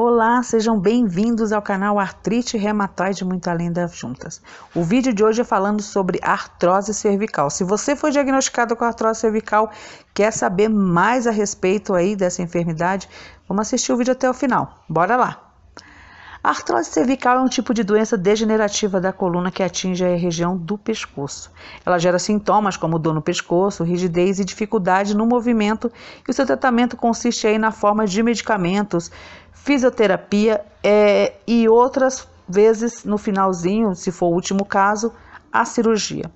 Olá, sejam bem-vindos ao canal Artrite Reumatoide Muito Além das Juntas. O vídeo de hoje é falando sobre artrose cervical. Se você foi diagnosticado com artrose cervical, quer saber mais a respeito aí dessa enfermidade, vamos assistir o vídeo até o final. Bora lá! A artrose cervical é um tipo de doença degenerativa da coluna que atinge a região do pescoço. Ela gera sintomas como dor no pescoço, rigidez e dificuldade no movimento, e o seu tratamento consiste aí na forma de medicamentos, fisioterapia é, e outras vezes, no finalzinho, se for o último caso, a cirurgia.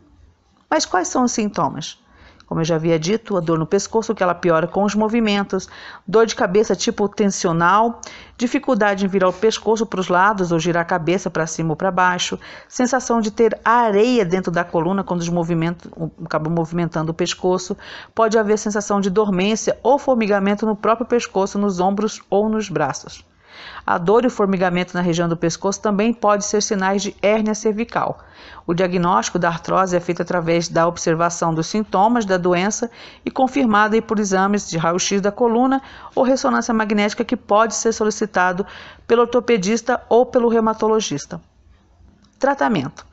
Mas quais são os sintomas? Como eu já havia dito, a dor no pescoço que ela piora com os movimentos, dor de cabeça tipo tensional, dificuldade em virar o pescoço para os lados ou girar a cabeça para cima ou para baixo, sensação de ter areia dentro da coluna quando os movimentos acabam movimentando o pescoço, pode haver sensação de dormência ou formigamento no próprio pescoço, nos ombros ou nos braços. A dor e o formigamento na região do pescoço também podem ser sinais de hérnia cervical. O diagnóstico da artrose é feito através da observação dos sintomas da doença e confirmado por exames de raio-x da coluna ou ressonância magnética que pode ser solicitado pelo ortopedista ou pelo reumatologista. Tratamento.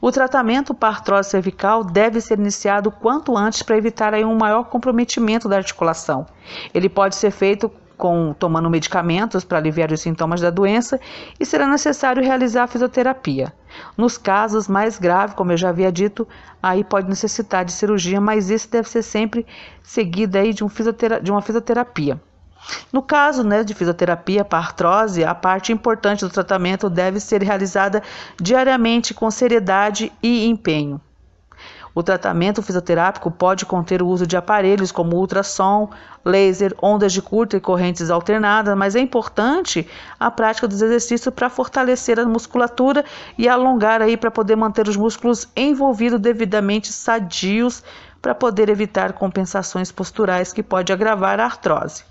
O tratamento para artrose cervical deve ser iniciado quanto antes para evitar aí, um maior comprometimento da articulação. Ele pode ser feito com tomando medicamentos para aliviar os sintomas da doença e será necessário realizar a fisioterapia. Nos casos mais graves, como eu já havia dito, aí pode necessitar de cirurgia, mas isso deve ser sempre seguido aí de, um fisiotera de uma fisioterapia. No caso né, de fisioterapia para artrose, a parte importante do tratamento deve ser realizada diariamente com seriedade e empenho. O tratamento fisioterápico pode conter o uso de aparelhos como ultrassom, laser, ondas de curta e correntes alternadas, mas é importante a prática dos exercícios para fortalecer a musculatura e alongar aí para poder manter os músculos envolvidos devidamente sadios para poder evitar compensações posturais que pode agravar a artrose.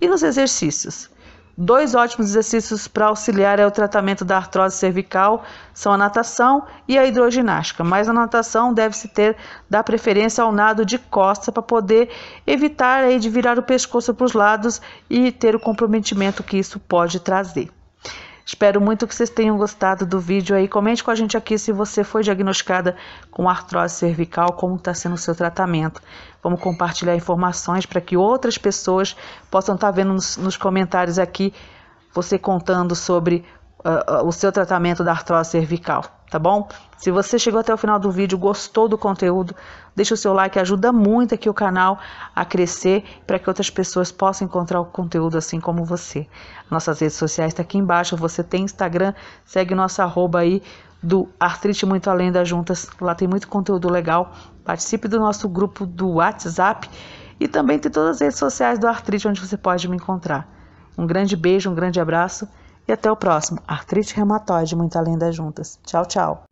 E nos exercícios? Dois ótimos exercícios para auxiliar ao é tratamento da artrose cervical são a natação e a hidroginástica, mas a natação deve-se ter da preferência ao nado de costa para poder evitar aí de virar o pescoço para os lados e ter o comprometimento que isso pode trazer. Espero muito que vocês tenham gostado do vídeo aí. Comente com a gente aqui se você foi diagnosticada com artrose cervical, como está sendo o seu tratamento. Vamos compartilhar informações para que outras pessoas possam estar tá vendo nos, nos comentários aqui você contando sobre uh, o seu tratamento da artrose cervical, tá bom? Se você chegou até o final do vídeo, gostou do conteúdo, deixa o seu like, ajuda muito aqui o canal a crescer para que outras pessoas possam encontrar o conteúdo assim como você. Nossas redes sociais estão tá aqui embaixo, você tem Instagram, segue nosso arroba aí do Artrite Muito Além das Juntas, lá tem muito conteúdo legal. Participe do nosso grupo do WhatsApp e também tem todas as redes sociais do Artrite onde você pode me encontrar. Um grande beijo, um grande abraço e até o próximo. Artrite reumatoide, muito além das juntas. Tchau, tchau.